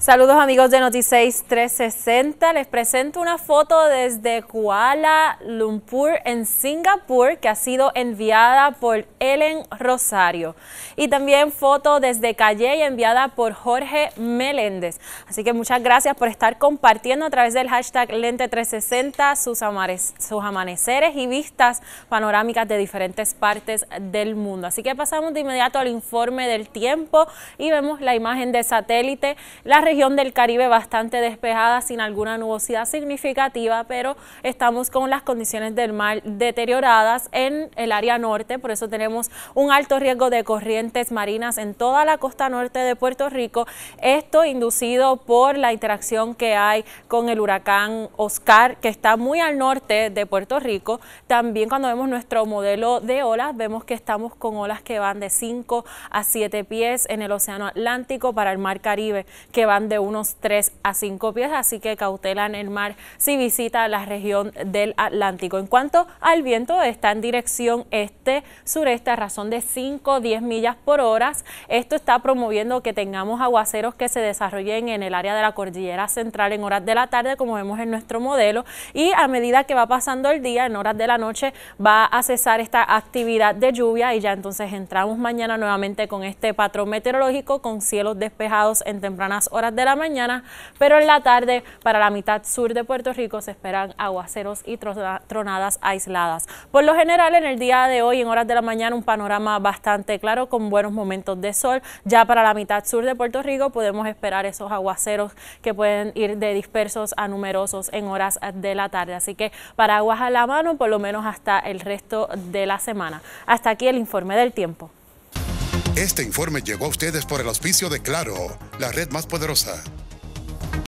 Saludos amigos de Noticias 360. Les presento una foto desde Kuala Lumpur en Singapur que ha sido enviada por Ellen Rosario. Y también foto desde Calle enviada por Jorge Meléndez. Así que muchas gracias por estar compartiendo a través del hashtag Lente 360 sus, sus amaneceres y vistas panorámicas de diferentes partes del mundo. Así que pasamos de inmediato al informe del tiempo y vemos la imagen de satélite. La región del Caribe bastante despejada, sin alguna nubosidad significativa, pero estamos con las condiciones del mar deterioradas en el área norte, por eso tenemos un alto riesgo de corrientes marinas en toda la costa norte de Puerto Rico, esto inducido por la interacción que hay con el huracán Oscar, que está muy al norte de Puerto Rico. También cuando vemos nuestro modelo de olas, vemos que estamos con olas que van de 5 a 7 pies en el Océano Atlántico para el Mar Caribe, que van de unos 3 a 5 pies, así que cautelan el mar si visita la región del Atlántico. En cuanto al viento, está en dirección este-sureste a razón de 5-10 millas por hora. Esto está promoviendo que tengamos aguaceros que se desarrollen en el área de la cordillera central en horas de la tarde, como vemos en nuestro modelo, y a medida que va pasando el día, en horas de la noche, va a cesar esta actividad de lluvia y ya entonces entramos mañana nuevamente con este patrón meteorológico con cielos despejados en tempranas horas de la mañana, pero en la tarde para la mitad sur de Puerto Rico se esperan aguaceros y tronadas aisladas. Por lo general en el día de hoy en horas de la mañana un panorama bastante claro con buenos momentos de sol. Ya para la mitad sur de Puerto Rico podemos esperar esos aguaceros que pueden ir de dispersos a numerosos en horas de la tarde. Así que paraguas a la mano por lo menos hasta el resto de la semana. Hasta aquí el informe del tiempo. Este informe llegó a ustedes por el auspicio de Claro, la red más poderosa.